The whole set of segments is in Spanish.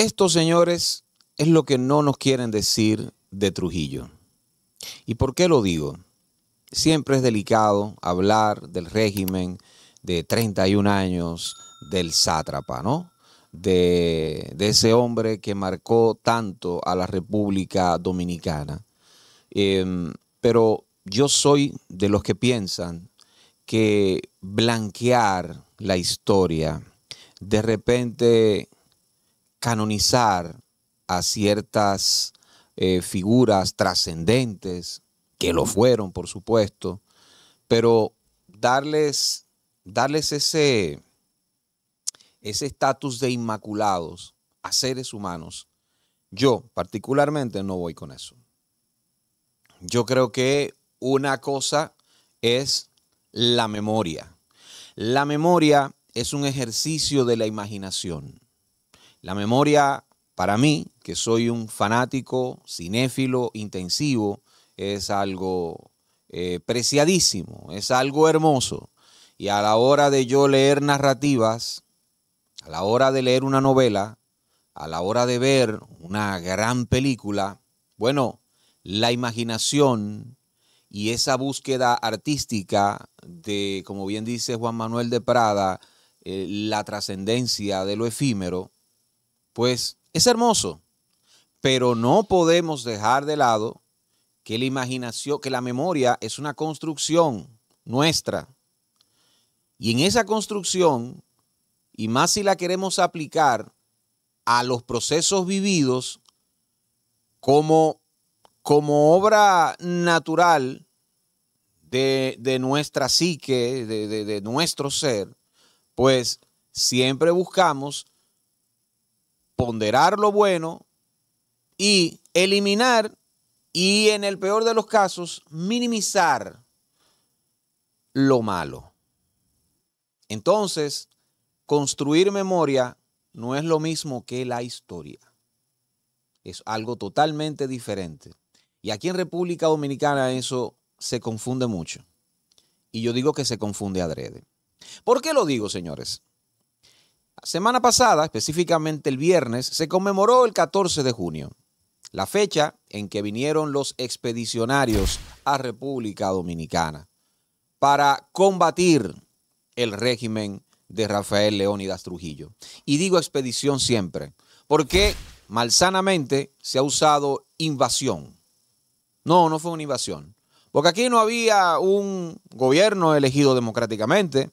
Esto, señores, es lo que no nos quieren decir de Trujillo. ¿Y por qué lo digo? Siempre es delicado hablar del régimen de 31 años del sátrapa, ¿no? De, ese hombre que marcó tanto a la República Dominicana. Em, pero yo soy de los que piensan que blanquear la historia de repente canonizar a ciertas eh, figuras trascendentes, que lo fueron, por supuesto, pero darles, darles ese estatus de inmaculados a seres humanos, yo particularmente no voy con eso. Yo creo que una cosa es la memoria. La memoria es un ejercicio de la imaginación. La memoria, para mí, que soy un fanático cinéfilo intensivo, es algo eh, preciadísimo, es algo hermoso. Y a la hora de yo leer narrativas, a la hora de leer una novela, a la hora de ver una gran película, bueno, la imaginación y esa búsqueda artística de, como bien dice Juan Manuel de Prada, eh, la trascendencia de lo efímero, pues es hermoso, pero no podemos dejar de lado que la imaginación, que la memoria es una construcción nuestra. Y en esa construcción, y más si la queremos aplicar a los procesos vividos como, como obra natural de, de nuestra psique, de, de nuestro ser, pues siempre buscamos ponderar lo bueno y eliminar y en el peor de los casos minimizar lo malo. Entonces, construir memoria no es lo mismo que la historia. Es algo totalmente diferente. Y aquí en República Dominicana eso se confunde mucho. Y yo digo que se confunde adrede. ¿Por qué lo digo, señores? semana pasada, específicamente el viernes, se conmemoró el 14 de junio, la fecha en que vinieron los expedicionarios a República Dominicana para combatir el régimen de Rafael Leónidas Trujillo. Y digo expedición siempre, porque malsanamente se ha usado invasión. No, no fue una invasión, porque aquí no había un gobierno elegido democráticamente,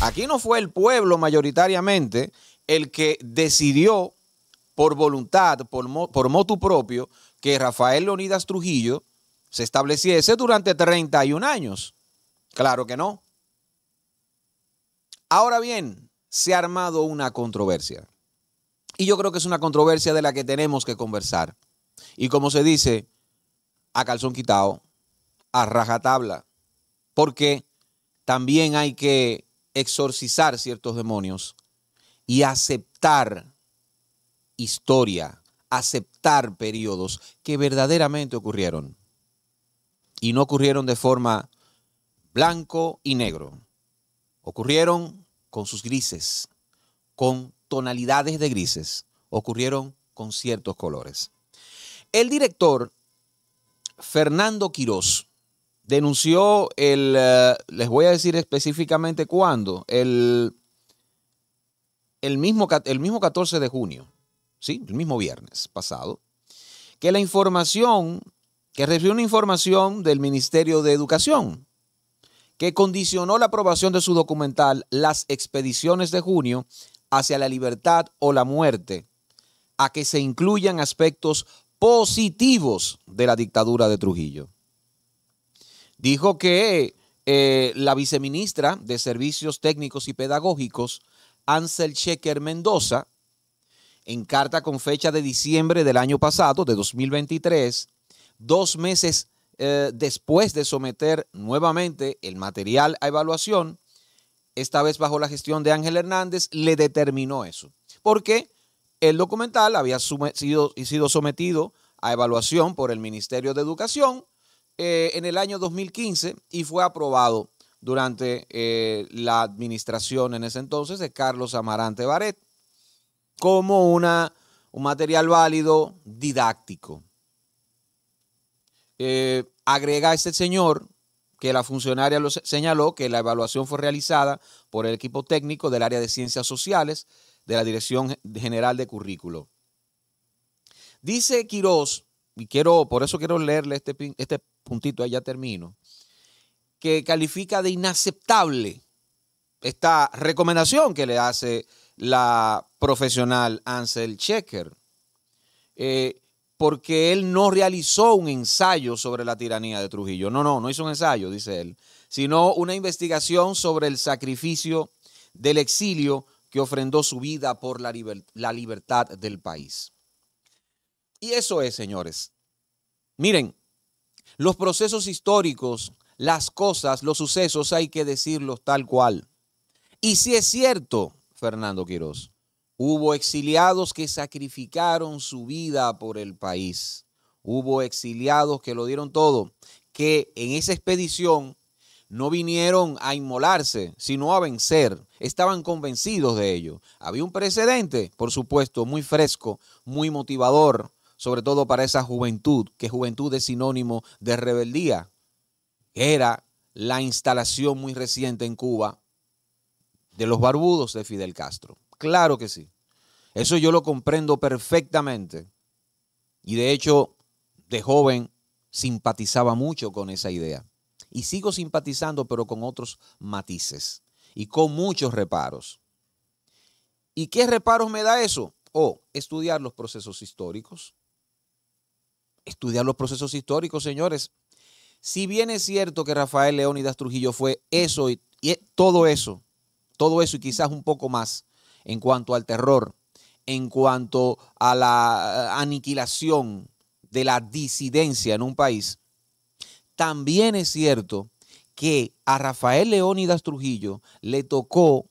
Aquí no fue el pueblo mayoritariamente el que decidió por voluntad, por, motu propio, que Rafael Leonidas Trujillo se estableciese durante 31 años. Claro que no. Ahora bien, se ha armado una controversia. Y yo creo que es una controversia de la que tenemos que conversar. Y como se dice, a calzón quitado, a rajatabla. Porque también hay que exorcizar ciertos demonios y aceptar historia, aceptar periodos que verdaderamente ocurrieron y no ocurrieron de forma blanco y negro. Ocurrieron con sus grises, con tonalidades de grises, ocurrieron con ciertos colores. El director Fernando Quirós denunció el, eh, les voy a decir específicamente cuándo, el, el, mismo, el mismo 14 de junio, ¿sí? el mismo viernes pasado, que la información, que recibió una información del Ministerio de Educación, que condicionó la aprobación de su documental Las expediciones de junio hacia la libertad o la muerte, a que se incluyan aspectos positivos de la dictadura de Trujillo. Dijo que eh, la viceministra de Servicios Técnicos y Pedagógicos, Ansel Checker Mendoza, en carta con fecha de diciembre del año pasado, de 2023, dos meses eh, después de someter nuevamente el material a evaluación, esta vez bajo la gestión de Ángel Hernández, le determinó eso. Porque el documental había sido, sido sometido a evaluación por el Ministerio de Educación eh, en el año 2015 y fue aprobado durante eh, la administración en ese entonces de Carlos Amarante Baret como una, un material válido didáctico. Eh, agrega este señor que la funcionaria lo señaló que la evaluación fue realizada por el equipo técnico del área de ciencias sociales de la Dirección General de Currículo. Dice Quirós y quiero, por eso quiero leerle este, este puntito, ya termino, que califica de inaceptable esta recomendación que le hace la profesional Ansel Checker, eh, porque él no realizó un ensayo sobre la tiranía de Trujillo. No, no, no hizo un ensayo, dice él, sino una investigación sobre el sacrificio del exilio que ofrendó su vida por la, la libertad del país. Y eso es, señores. Miren, los procesos históricos, las cosas, los sucesos, hay que decirlos tal cual. Y si es cierto, Fernando Quirós, hubo exiliados que sacrificaron su vida por el país. Hubo exiliados que lo dieron todo, que en esa expedición no vinieron a inmolarse, sino a vencer. Estaban convencidos de ello. Había un precedente, por supuesto, muy fresco, muy motivador, sobre todo para esa juventud, que juventud es sinónimo de rebeldía. Era la instalación muy reciente en Cuba de los barbudos de Fidel Castro. Claro que sí. Eso yo lo comprendo perfectamente. Y de hecho, de joven simpatizaba mucho con esa idea. Y sigo simpatizando, pero con otros matices y con muchos reparos. ¿Y qué reparos me da eso? O oh, estudiar los procesos históricos, estudiar los procesos históricos, señores. Si bien es cierto que Rafael Leónidas Trujillo fue eso y, e, todo eso, todo eso y quizás un poco más en cuanto al terror, en cuanto a la aniquilación de la disidencia en un país, también es cierto que a Rafael Leónidas Trujillo le tocó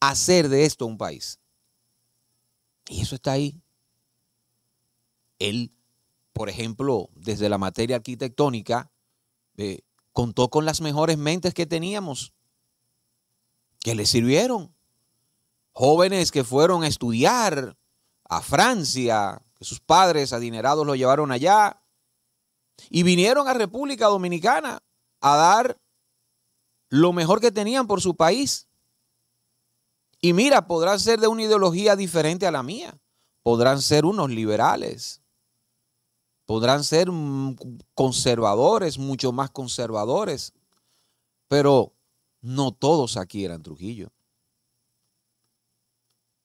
hacer de esto un país. Y eso está ahí. Él por ejemplo, desde la materia arquitectónica, eh, contó con las mejores mentes que teníamos, que le sirvieron. Jóvenes que fueron a estudiar a Francia, que sus padres adinerados lo llevaron allá, y vinieron a República Dominicana a dar lo mejor que tenían por su país. Y mira, podrán ser de una ideología diferente a la mía, podrán ser unos liberales, Podrán ser mm, conservadores, mucho más conservadores, pero no todos aquí eran Trujillo.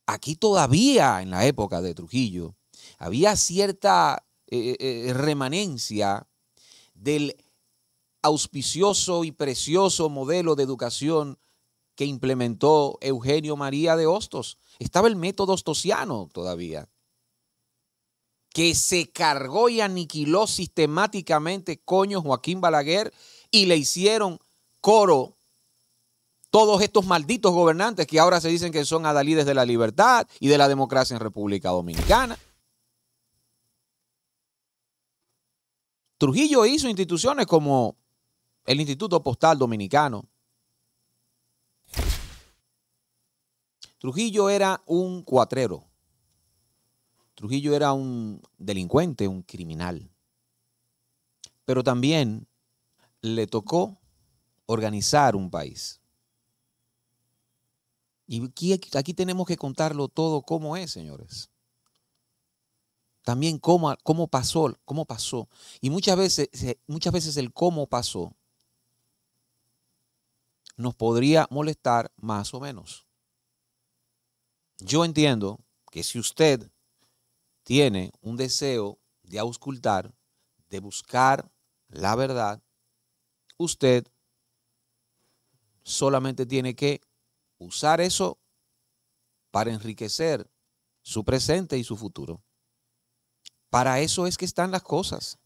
Aquí todavía, en la época de Trujillo, había cierta eh, eh, eh, remanencia del auspicioso y precioso modelo de educación que implementó Eugenio María de Hostos. Estaba el método ostosiano todavía que se cargó y aniquiló sistemáticamente coño Joaquín Balaguer y le hicieron coro todos estos malditos gobernantes que ahora se dicen que son adalides de la libertad y de la democracia en República Dominicana. Trujillo hizo instituciones como el Instituto Postal Dominicano. Trujillo era un cuatrero. Trujillo era un delincuente, un criminal. Pero también le tocó organizar un país. Y aquí, tenemos que contarlo todo cómo es, señores. También cómo, cómo pasó, cómo pasó. Y muchas veces, eh, muchas veces el cómo pasó nos podría molestar más o menos. Yo entiendo que si usted tiene un deseo de auscultar, de buscar la verdad, usted solamente tiene que usar eso para enriquecer su presente y su futuro. Para eso es que están las cosas.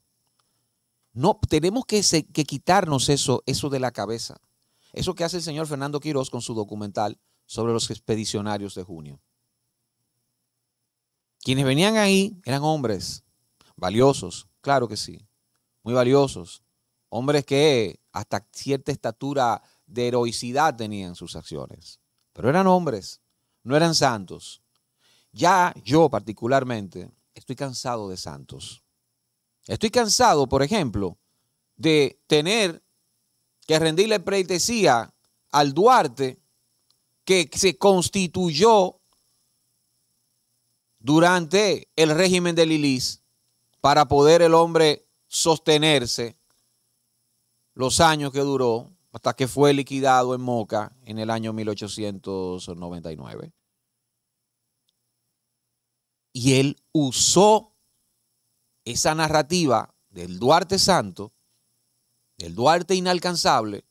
No, tenemos que, quitarnos eso, eso de la cabeza. Eso que hace el señor Fernando Quiroz con su documental sobre los expedicionarios de junio. Quienes venían ahí eran hombres valiosos, claro que sí, muy valiosos. Hombres que hasta cierta estatura de heroicidad tenían sus acciones. Pero eran hombres, no eran santos. Ya yo particularmente estoy cansado de santos. Estoy cansado, por ejemplo, de tener que rendirle pleitesía al Duarte que se constituyó durante el régimen de Lilis para poder el hombre sostenerse los años que duró hasta que fue liquidado en Moca en el año 1899. Y él usó esa narrativa del Duarte Santo, del Duarte inalcanzable,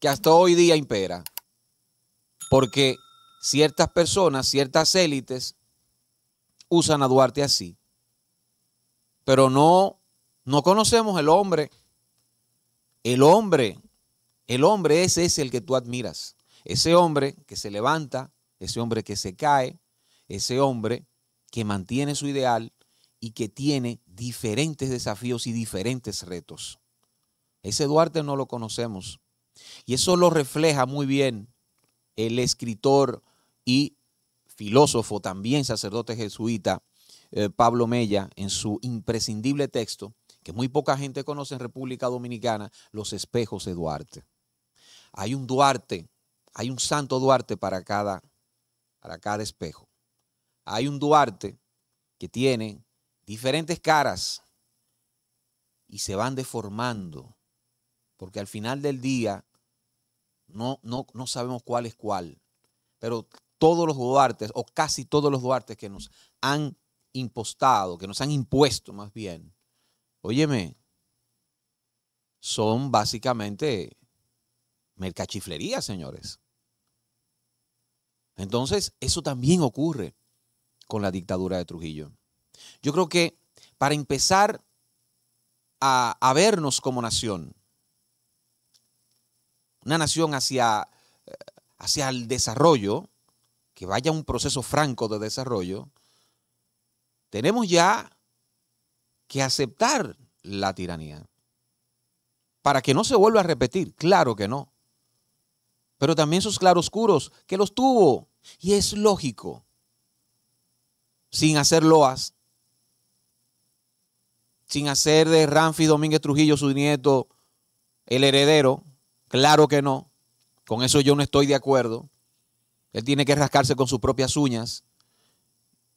que hasta hoy día impera. Porque ciertas personas, ciertas élites, usan a Duarte así. Pero no, no conocemos el hombre. El hombre, el hombre ese es el que tú admiras. Ese hombre que se levanta, ese hombre que se cae, ese hombre que mantiene su ideal y que tiene diferentes desafíos y diferentes retos. Ese Duarte no lo conocemos. Y eso lo refleja muy bien el escritor y filósofo, también sacerdote jesuita, eh, Pablo Mella, en su imprescindible texto, que muy poca gente conoce en República Dominicana, Los espejos de Duarte. Hay un Duarte, hay un santo Duarte para cada, para cada espejo. Hay un Duarte que tiene diferentes caras y se van deformando, porque al final del día no, no, no sabemos cuál es cuál, pero todos los Duartes, o casi todos los Duartes que nos han impostado, que nos han impuesto más bien, óyeme, son básicamente mercachiflerías, señores. Entonces, eso también ocurre con la dictadura de Trujillo. Yo creo que para empezar a, vernos como nación, una nación hacia, eh, hacia el desarrollo, que vaya un proceso franco de desarrollo, tenemos ya que aceptar la tiranía para que no se vuelva a repetir. Claro que no. Pero también sus claroscuros, que los tuvo. Y es lógico, sin hacer loas, sin hacer de Ramfi Domínguez Trujillo su nieto el heredero. Claro que no. Con eso yo no estoy de acuerdo. Él tiene que rascarse con sus propias uñas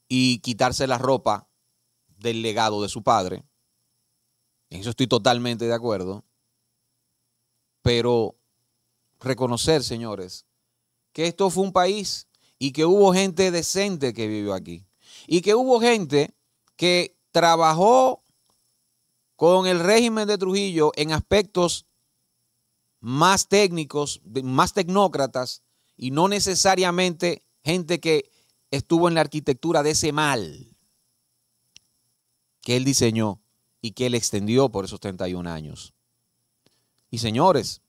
y quitarse la ropa del legado de su padre. En eso estoy totalmente de acuerdo. Pero reconocer, señores, que esto fue un país y que hubo gente decente que vivió aquí. Y que hubo gente que trabajó con el régimen de Trujillo en aspectos más técnicos, más tecnócratas, y no necesariamente gente que estuvo en la arquitectura de ese mal que él diseñó y que él extendió por esos 31 años. Y señores,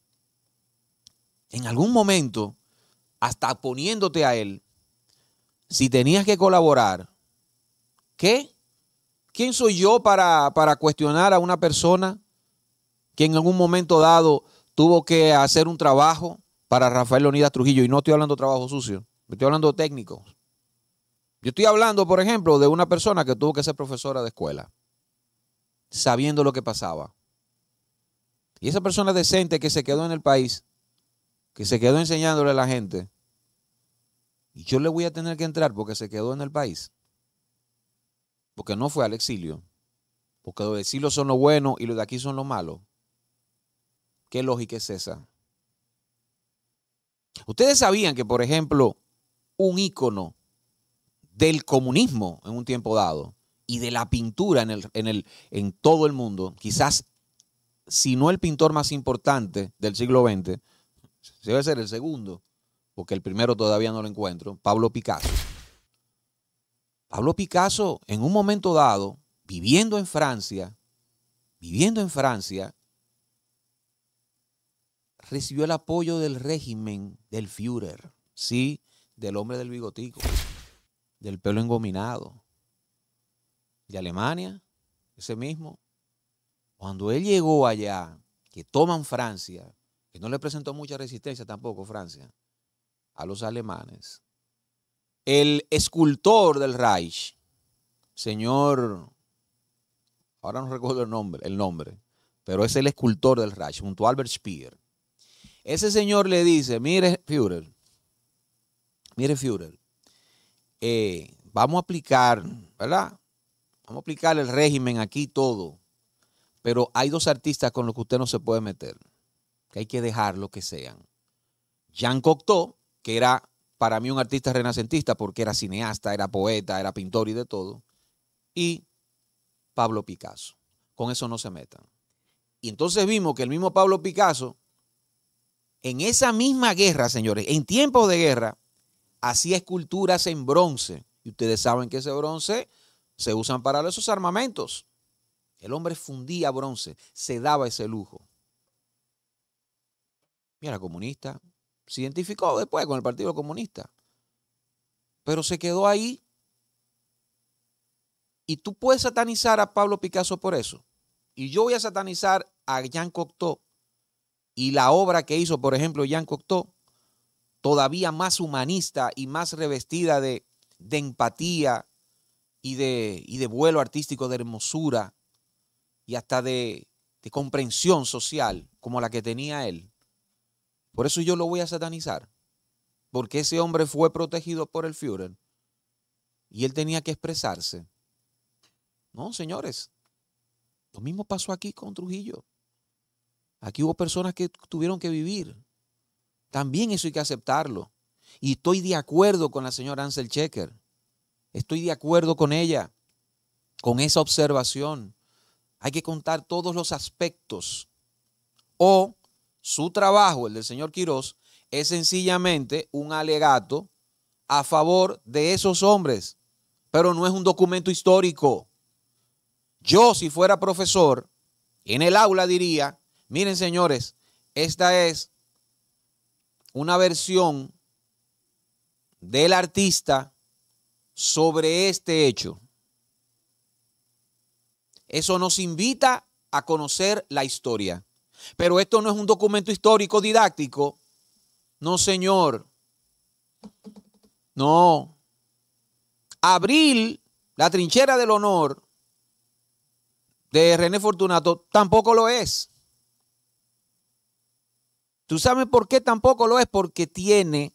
en algún momento, hasta poniéndote a él, si tenías que colaborar, ¿qué? ¿Quién soy yo para, para cuestionar a una persona que en algún momento dado tuvo que hacer un trabajo para Rafael Leonidas Trujillo. Y no estoy hablando de trabajo sucio, estoy hablando de técnicos. Yo estoy hablando, por ejemplo, de una persona que tuvo que ser profesora de escuela, sabiendo lo que pasaba. Y esa persona decente que se quedó en el país, que se quedó enseñándole a la gente, y yo le voy a tener que entrar porque se quedó en el país, porque no fue al exilio, porque los exilios son los buenos y los de aquí son los malos. ¿Qué lógica es esa? Ustedes sabían que, por ejemplo, un ícono del comunismo en un tiempo dado y de la pintura en, el, en, todo el mundo, quizás si no el pintor más importante del siglo XX, se debe ser el segundo, porque el primero todavía no lo encuentro, Pablo Picasso. Pablo Picasso, en un momento dado, viviendo en Francia, viviendo en Francia, recibió el apoyo del régimen del Führer, sí, del hombre del bigotico, del pelo engominado. De Alemania, ese mismo. Cuando él llegó allá, que toman Francia, que no le presentó mucha resistencia tampoco Francia, a los alemanes, el escultor del Reich, señor, ahora no recuerdo el nombre, el nombre, pero es el escultor del Reich, junto a Albert Speer. Ese señor le dice, mire, Führer, mire, Führer, eh, vamos a aplicar, ¿verdad? Vamos a aplicar el régimen aquí todo, pero hay dos artistas con los que usted no se puede meter, que hay que dejar lo que sean. Jean Cocteau, que era para mí un artista renacentista porque era cineasta, era poeta, era pintor y de todo, y Pablo Picasso. Con eso no se metan. Y entonces vimos que el mismo Pablo Picasso en esa misma guerra, señores, en tiempos de guerra, hacía esculturas en bronce. Y ustedes saben que ese bronce se usan para esos armamentos. El hombre fundía bronce, se daba ese lujo. Y comunista. Se identificó después con el Partido Comunista. Pero se quedó ahí. Y tú puedes satanizar a Pablo Picasso por eso. Y yo voy a satanizar a Jean Cocteau y la obra que hizo, por ejemplo, Jean Cocteau, todavía más humanista y más revestida de, empatía y de, de, vuelo artístico, de hermosura y hasta de, de comprensión social como la que tenía él. Por eso yo lo voy a satanizar, porque ese hombre fue protegido por el Führer y él tenía que expresarse. No, señores, lo mismo pasó aquí con Trujillo. Aquí hubo personas que tuvieron que vivir. También eso hay que aceptarlo. Y estoy de acuerdo con la señora Ansel Checker. Estoy de acuerdo con ella, con esa observación. Hay que contar todos los aspectos. O su trabajo, el del señor Quirós, es sencillamente un alegato a favor de esos hombres, pero no es un documento histórico. Yo, si fuera profesor, en el aula diría, Miren, señores, esta es una versión del artista sobre este hecho. Eso nos invita a conocer la historia. Pero esto no es un documento histórico didáctico. No, señor. No. Abril, la trinchera del honor de René Fortunato, tampoco lo es. ¿Tú sabes por qué tampoco lo es? Porque tiene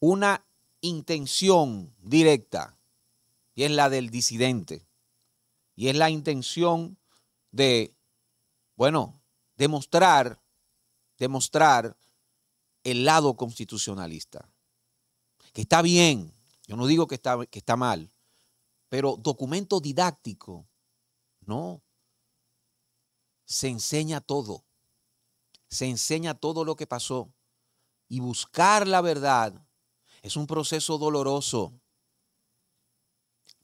una intención directa y es la del disidente. Y es la intención de, bueno, demostrar, demostrar el lado constitucionalista. Que está bien, yo no digo que está, que está mal, pero documento didáctico, no. Se enseña todo se enseña todo lo que pasó. Y buscar la verdad es un proceso doloroso.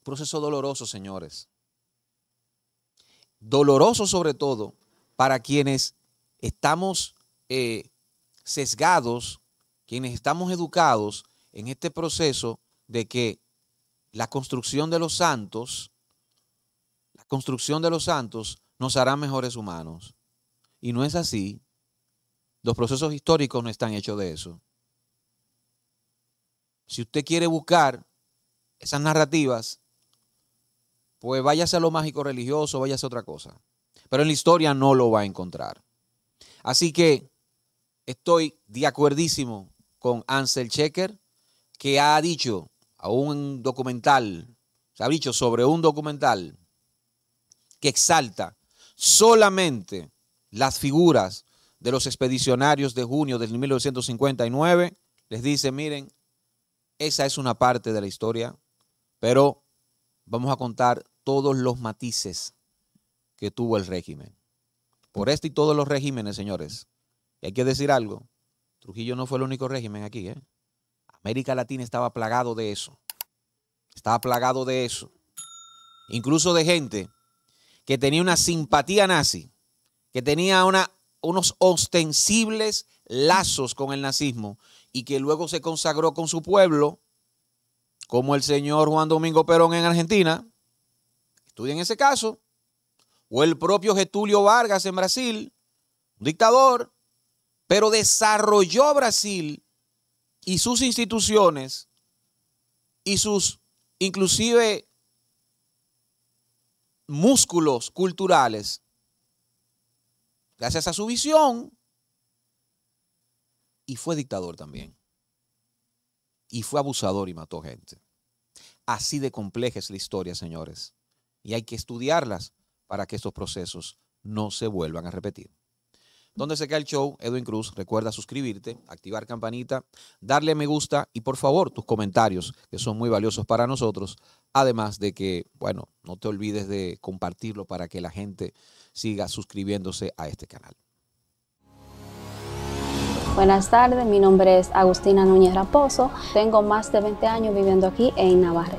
Proceso doloroso, señores. Doloroso sobre todo para quienes estamos eh, sesgados, quienes estamos educados en este proceso de que la construcción de los santos, la construcción de los santos nos hará mejores humanos. Y no es así. Los procesos históricos no están hechos de eso. Si usted quiere buscar esas narrativas, pues váyase a lo mágico religioso, váyase a otra cosa. Pero en la historia no lo va a encontrar. Así que estoy de acuerdísimo con Ansel Checker, que ha dicho a un documental, se ha dicho sobre un documental que exalta solamente las figuras de los expedicionarios de junio de 1959, les dice, miren, esa es una parte de la historia, pero vamos a contar todos los matices que tuvo el régimen. Por esto y todos los regímenes, señores. Y hay que decir algo, Trujillo no fue el único régimen aquí. ¿eh? América Latina estaba plagado de eso. Estaba plagado de eso. Incluso de gente que tenía una simpatía nazi, que tenía una unos ostensibles lazos con el nazismo y que luego se consagró con su pueblo, como el señor Juan Domingo Perón en Argentina, en ese caso, o el propio Getulio Vargas en Brasil, un dictador, pero desarrolló Brasil y sus instituciones y sus inclusive músculos culturales gracias a su visión, y fue dictador también. Y fue abusador y mató gente. Así de compleja es la historia, señores. Y hay que estudiarlas para que estos procesos no se vuelvan a repetir donde se cae el show, Edwin Cruz. Recuerda suscribirte, activar campanita, darle me gusta y por favor tus comentarios, que son muy valiosos para nosotros. Además de que, bueno, no te olvides de compartirlo para que la gente siga suscribiéndose a este canal. Buenas tardes, mi nombre es Agustina Núñez Raposo. Tengo más de 20 años viviendo aquí en Navarre